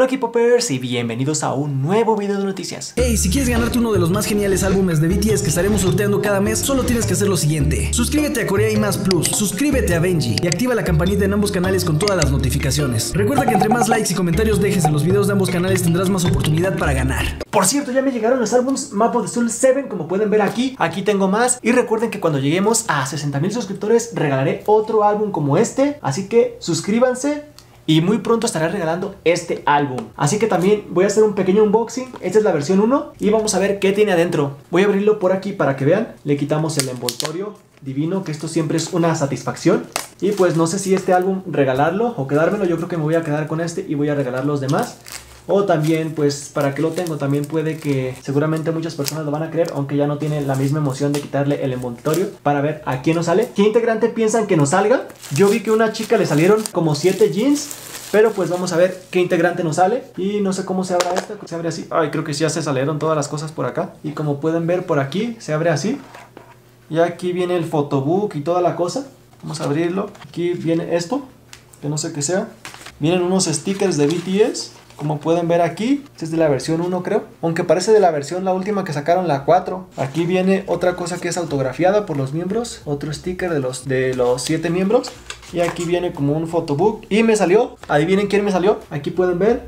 Hola aquí Poppers y bienvenidos a un nuevo video de noticias. Hey, si quieres ganarte uno de los más geniales álbumes de BTS que estaremos sorteando cada mes, solo tienes que hacer lo siguiente. Suscríbete a Corea y Más Plus, suscríbete a Benji y activa la campanita en ambos canales con todas las notificaciones. Recuerda que entre más likes y comentarios dejes en los videos de ambos canales tendrás más oportunidad para ganar. Por cierto, ya me llegaron los álbumes Map of the Soul 7, como pueden ver aquí. Aquí tengo más. Y recuerden que cuando lleguemos a 60.000 suscriptores regalaré otro álbum como este. Así que suscríbanse y muy pronto estaré regalando este álbum. Así que también voy a hacer un pequeño unboxing. Esta es la versión 1 y vamos a ver qué tiene adentro. Voy a abrirlo por aquí para que vean. Le quitamos el envoltorio divino, que esto siempre es una satisfacción. Y pues no sé si este álbum regalarlo o quedármelo, yo creo que me voy a quedar con este y voy a regalar los demás. O también, pues, ¿para que lo tengo? También puede que seguramente muchas personas lo van a creer, aunque ya no tiene la misma emoción de quitarle el envoltorio para ver a quién nos sale. ¿Qué integrante piensan que nos salga? Yo vi que a una chica le salieron como 7 jeans. Pero pues vamos a ver qué integrante nos sale Y no sé cómo se abre esto se abre así Ay, creo que ya se salieron todas las cosas por acá Y como pueden ver por aquí, se abre así Y aquí viene el photobook y toda la cosa Vamos a abrirlo Aquí viene esto, que no sé qué sea Vienen unos stickers de BTS como pueden ver aquí, este es de la versión 1 creo, aunque parece de la versión la última que sacaron la 4. Aquí viene otra cosa que es autografiada por los miembros, otro sticker de los de los 7 miembros y aquí viene como un photobook y me salió, Ahí vienen quién me salió, aquí pueden ver,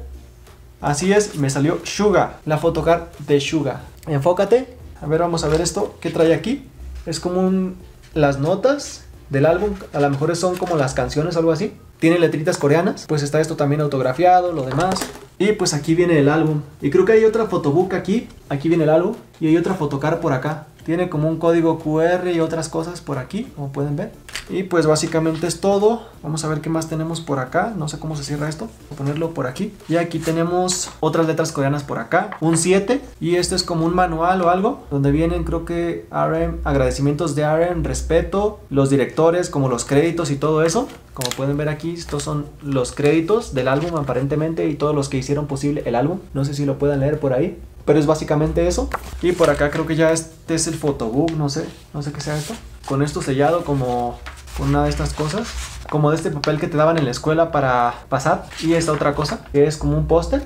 así es, me salió Suga, la photocard de Suga. Enfócate, a ver vamos a ver esto, ¿qué trae aquí? Es como un, las notas del álbum, a lo mejor son como las canciones, algo así. Tiene letritas coreanas, pues está esto también autografiado, lo demás. Y pues aquí viene el álbum. Y creo que hay otra photobook aquí, aquí viene el álbum, y hay otra photocard por acá. Tiene como un código QR y otras cosas por aquí, como pueden ver. Y pues básicamente es todo. Vamos a ver qué más tenemos por acá. No sé cómo se cierra esto. Voy a ponerlo por aquí. Y aquí tenemos otras letras coreanas por acá. Un 7. Y este es como un manual o algo. Donde vienen creo que RM, agradecimientos de RM, respeto, los directores, como los créditos y todo eso. Como pueden ver aquí, estos son los créditos del álbum aparentemente y todos los que hicieron posible el álbum. No sé si lo puedan leer por ahí. Pero es básicamente eso. Y por acá creo que ya este es el photobook, no sé, no sé qué sea esto con esto sellado como con una de estas cosas como de este papel que te daban en la escuela para pasar y esta otra cosa que es como un póster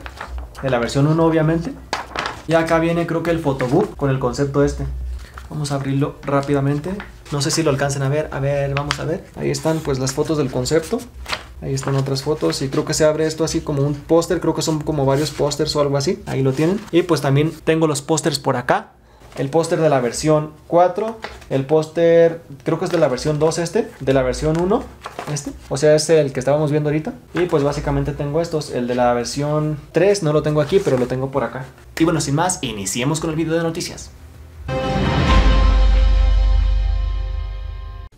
de la versión 1 obviamente y acá viene creo que el photobook con el concepto este vamos a abrirlo rápidamente no sé si lo alcancen a ver a ver vamos a ver ahí están pues las fotos del concepto ahí están otras fotos y creo que se abre esto así como un póster creo que son como varios pósters o algo así ahí lo tienen y pues también tengo los pósters por acá el póster de la versión 4, el póster, creo que es de la versión 2 este, de la versión 1 este, o sea, es el que estábamos viendo ahorita. Y pues básicamente tengo estos, el de la versión 3 no lo tengo aquí, pero lo tengo por acá. Y bueno, sin más, iniciemos con el video de noticias.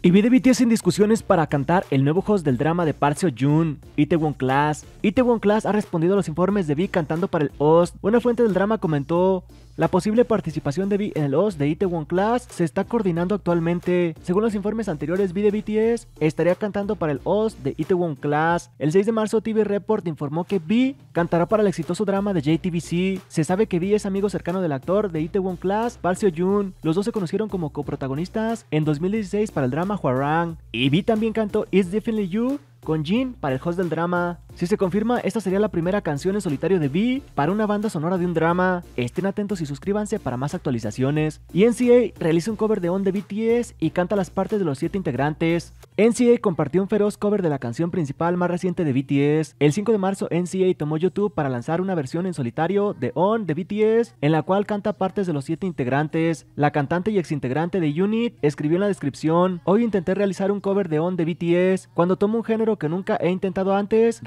Y vi de BTS en discusiones para cantar el nuevo host del drama de Park Seo-joon, Itaewon Class. Itaewon Class ha respondido a los informes de Vi cantando para el host. Una fuente del drama comentó la posible participación de V en el OST de Itaewon Class se está coordinando actualmente. Según los informes anteriores, V de BTS estaría cantando para el OS de Itaewon Class. El 6 de marzo, TV Report informó que V cantará para el exitoso drama de JTBC. Se sabe que V es amigo cercano del actor de Itaewon Class, Park Jun. Los dos se conocieron como coprotagonistas en 2016 para el drama Huarang. Y V también cantó It's Definitely You con Jin para el host del drama. Si se confirma, esta sería la primera canción en solitario de B para una banda sonora de un drama. Estén atentos y suscríbanse para más actualizaciones. Y NCA realiza un cover de On de BTS y canta las partes de los siete integrantes. NCA compartió un feroz cover de la canción principal más reciente de BTS. El 5 de marzo, NCA tomó YouTube para lanzar una versión en solitario de On de BTS, en la cual canta partes de los siete integrantes. La cantante y exintegrante de Unit escribió en la descripción: Hoy intenté realizar un cover de On de BTS. Cuando tomo un género que nunca he intentado antes,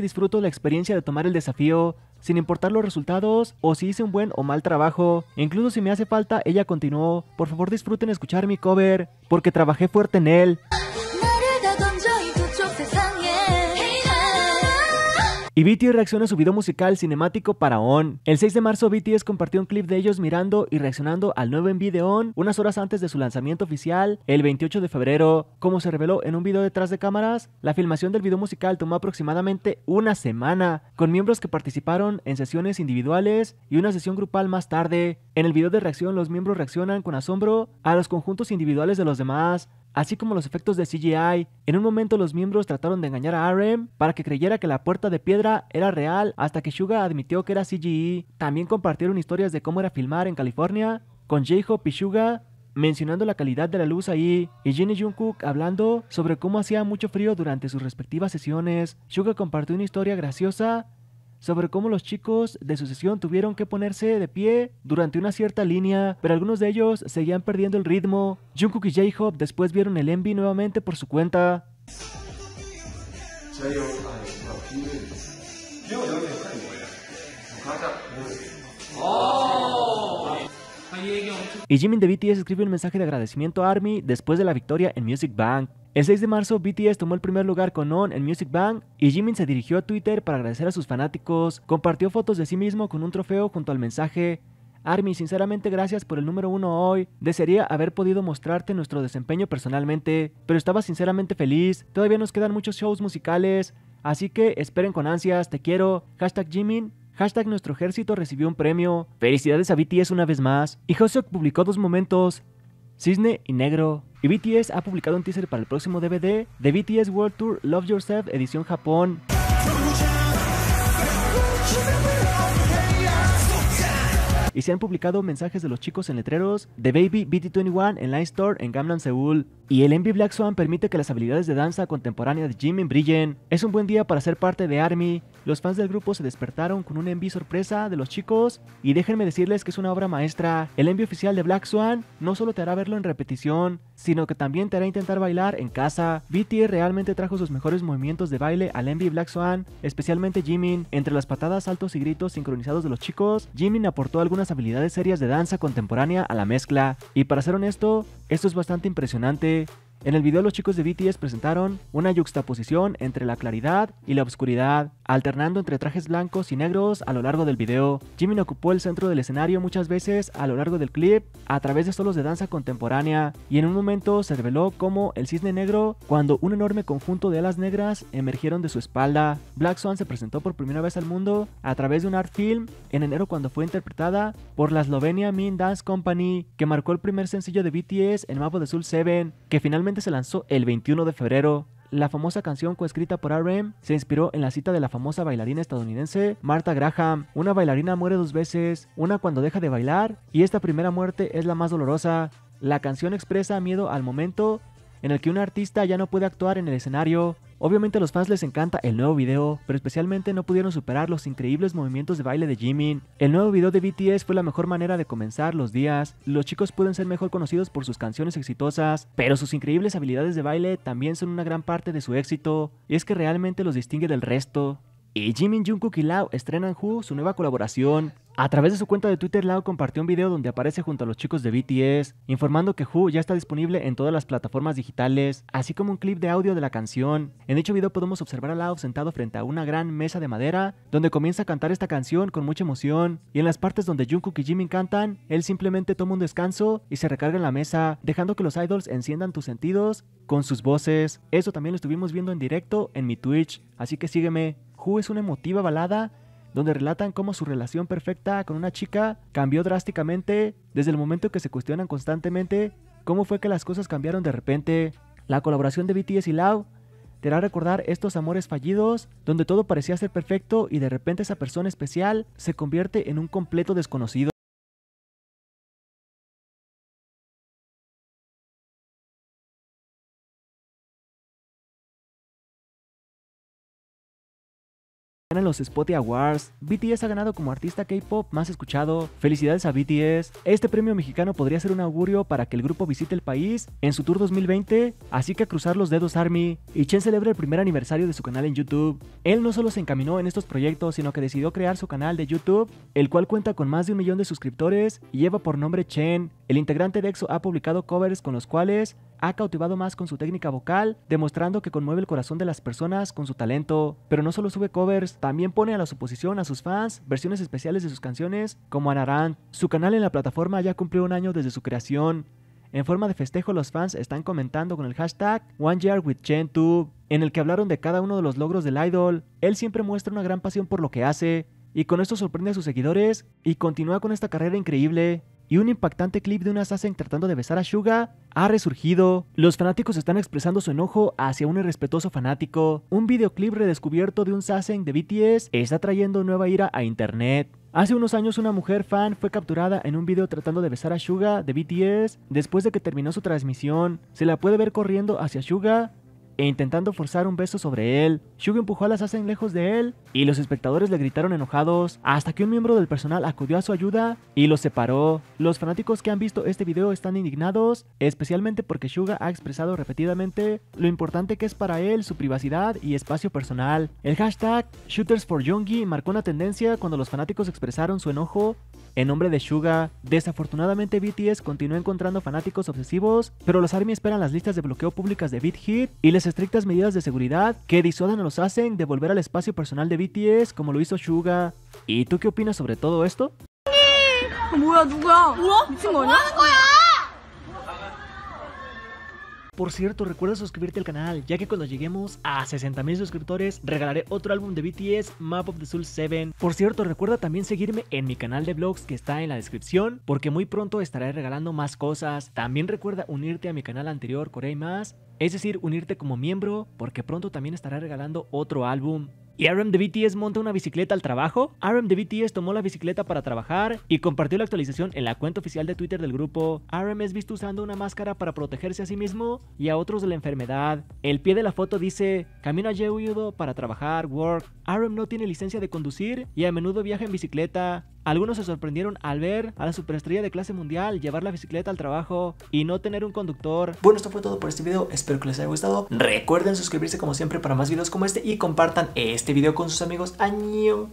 disfruto la experiencia de tomar el desafío, sin importar los resultados o si hice un buen o mal trabajo. Incluso si me hace falta, ella continuó. Por favor disfruten escuchar mi cover, porque trabajé fuerte en él. Y BTS reacciona a su video musical cinemático para On. El 6 de marzo BTS compartió un clip de ellos mirando y reaccionando al nuevo MV de On unas horas antes de su lanzamiento oficial el 28 de febrero. Como se reveló en un video detrás de cámaras, la filmación del video musical tomó aproximadamente una semana, con miembros que participaron en sesiones individuales y una sesión grupal más tarde. En el video de reacción los miembros reaccionan con asombro a los conjuntos individuales de los demás, así como los efectos de CGI. En un momento los miembros trataron de engañar a RM para que creyera que la puerta de piedra era real hasta que Suga admitió que era CGI. También compartieron historias de cómo era filmar en California con J-Hope y Suga mencionando la calidad de la luz ahí, y Jin y Jungkook hablando sobre cómo hacía mucho frío durante sus respectivas sesiones. Suga compartió una historia graciosa sobre cómo los chicos de sucesión tuvieron que ponerse de pie durante una cierta línea, pero algunos de ellos seguían perdiendo el ritmo. Jungkook y J-Hope después vieron el envy nuevamente por su cuenta. Y Jimin de BTS escribe un mensaje de agradecimiento a ARMY después de la victoria en Music Bank. El 6 de marzo, BTS tomó el primer lugar con On en Music Bank y Jimin se dirigió a Twitter para agradecer a sus fanáticos. Compartió fotos de sí mismo con un trofeo junto al mensaje Army, sinceramente gracias por el número uno hoy. Desearía haber podido mostrarte nuestro desempeño personalmente, pero estaba sinceramente feliz. Todavía nos quedan muchos shows musicales, así que esperen con ansias, te quiero. Hashtag Jimin, Hashtag Nuestro Ejército recibió un premio. Felicidades a BTS una vez más. Y Hoseok publicó dos momentos. Cisne y Negro. Y BTS ha publicado un teaser para el próximo DVD de BTS World Tour Love Yourself edición Japón. y se han publicado mensajes de los chicos en letreros de Baby BT21 en Line Store en Gamlan, Seúl. Y el Envy Black Swan permite que las habilidades de danza contemporánea de Jimin brillen. Es un buen día para ser parte de ARMY. Los fans del grupo se despertaron con un Envy sorpresa de los chicos y déjenme decirles que es una obra maestra. El Envy oficial de Black Swan no solo te hará verlo en repetición, sino que también te hará intentar bailar en casa. BT e realmente trajo sus mejores movimientos de baile al Envy Black Swan, especialmente Jimin. Entre las patadas, saltos y gritos sincronizados de los chicos, Jimin aportó algunas habilidades serias de danza contemporánea a la mezcla. Y para ser honesto, esto es bastante impresionante en el video los chicos de BTS presentaron una yuxtaposición entre la claridad y la oscuridad, alternando entre trajes blancos y negros a lo largo del video. Jimin ocupó el centro del escenario muchas veces a lo largo del clip a través de solos de danza contemporánea y en un momento se reveló como el cisne negro cuando un enorme conjunto de alas negras emergieron de su espalda. Black Swan se presentó por primera vez al mundo a través de un art film en enero cuando fue interpretada por la Slovenia Mean Dance Company que marcó el primer sencillo de BTS en Mapo de Soul 7 que finalmente se lanzó el 21 de febrero la famosa canción coescrita por R.M. se inspiró en la cita de la famosa bailarina estadounidense Martha Graham. Una bailarina muere dos veces, una cuando deja de bailar y esta primera muerte es la más dolorosa. La canción expresa miedo al momento en el que un artista ya no puede actuar en el escenario. Obviamente a los fans les encanta el nuevo video, pero especialmente no pudieron superar los increíbles movimientos de baile de Jimin. El nuevo video de BTS fue la mejor manera de comenzar los días. Los chicos pueden ser mejor conocidos por sus canciones exitosas, pero sus increíbles habilidades de baile también son una gran parte de su éxito, y es que realmente los distingue del resto y Jimin Jungkook y Lau estrenan Who, su nueva colaboración. A través de su cuenta de Twitter, Lau compartió un video donde aparece junto a los chicos de BTS, informando que Who ya está disponible en todas las plataformas digitales, así como un clip de audio de la canción. En dicho video podemos observar a Lau sentado frente a una gran mesa de madera, donde comienza a cantar esta canción con mucha emoción, y en las partes donde Jungkook y Jimin cantan, él simplemente toma un descanso y se recarga en la mesa, dejando que los idols enciendan tus sentidos con sus voces. Eso también lo estuvimos viendo en directo en mi Twitch, así que sígueme Who es una emotiva balada donde relatan cómo su relación perfecta con una chica cambió drásticamente desde el momento que se cuestionan constantemente cómo fue que las cosas cambiaron de repente. La colaboración de BTS y Lau te hará recordar estos amores fallidos donde todo parecía ser perfecto y de repente esa persona especial se convierte en un completo desconocido. los Spotty Awards, BTS ha ganado como artista K-pop más escuchado. Felicidades a BTS. Este premio mexicano podría ser un augurio para que el grupo visite el país en su tour 2020, así que a cruzar los dedos Army. Y Chen celebra el primer aniversario de su canal en YouTube. Él no solo se encaminó en estos proyectos, sino que decidió crear su canal de YouTube, el cual cuenta con más de un millón de suscriptores y lleva por nombre Chen. El integrante de EXO ha publicado covers con los cuales ha cautivado más con su técnica vocal, demostrando que conmueve el corazón de las personas con su talento. Pero no solo sube covers, también pone a la suposición a sus fans versiones especiales de sus canciones, como Anarant. Su canal en la plataforma ya cumplió un año desde su creación. En forma de festejo, los fans están comentando con el hashtag year Tu... en el que hablaron de cada uno de los logros del idol. Él siempre muestra una gran pasión por lo que hace, y con esto sorprende a sus seguidores y continúa con esta carrera increíble. Y un impactante clip de una assassin tratando de besar a Suga ha resurgido, los fanáticos están expresando su enojo hacia un irrespetuoso fanático, un videoclip redescubierto de un Sasen de BTS está trayendo nueva ira a internet. Hace unos años una mujer fan fue capturada en un video tratando de besar a Suga de BTS después de que terminó su transmisión. Se la puede ver corriendo hacia Suga e intentando forzar un beso sobre él. Suga empujó a las hacen lejos de él y los espectadores le gritaron enojados hasta que un miembro del personal acudió a su ayuda y los separó. Los fanáticos que han visto este video están indignados, especialmente porque Suga ha expresado repetidamente lo importante que es para él su privacidad y espacio personal. El hashtag Shooters marcó una tendencia cuando los fanáticos expresaron su enojo en nombre de Suga, desafortunadamente BTS continúa encontrando fanáticos obsesivos, pero los ARMY esperan las listas de bloqueo públicas de BitHit y las estrictas medidas de seguridad que disuadan a los hacen de volver al espacio personal de BTS como lo hizo Suga. ¿Y tú qué opinas sobre todo esto? Por cierto, recuerda suscribirte al canal, ya que cuando lleguemos a 60.000 suscriptores regalaré otro álbum de BTS, Map of the Soul 7. Por cierto, recuerda también seguirme en mi canal de vlogs que está en la descripción, porque muy pronto estaré regalando más cosas. También recuerda unirte a mi canal anterior, Corea más, es decir, unirte como miembro, porque pronto también estaré regalando otro álbum. Y RM de BTS monta una bicicleta al trabajo. RM de BTS tomó la bicicleta para trabajar y compartió la actualización en la cuenta oficial de Twitter del grupo. RM es visto usando una máscara para protegerse a sí mismo y a otros de la enfermedad. El pie de la foto dice, camino a para trabajar, work. RM no tiene licencia de conducir y a menudo viaja en bicicleta. Algunos se sorprendieron al ver a la superestrella de clase mundial llevar la bicicleta al trabajo y no tener un conductor. Bueno, esto fue todo por este video, espero que les haya gustado. Recuerden suscribirse como siempre para más videos como este y compartan este video con sus amigos. Año.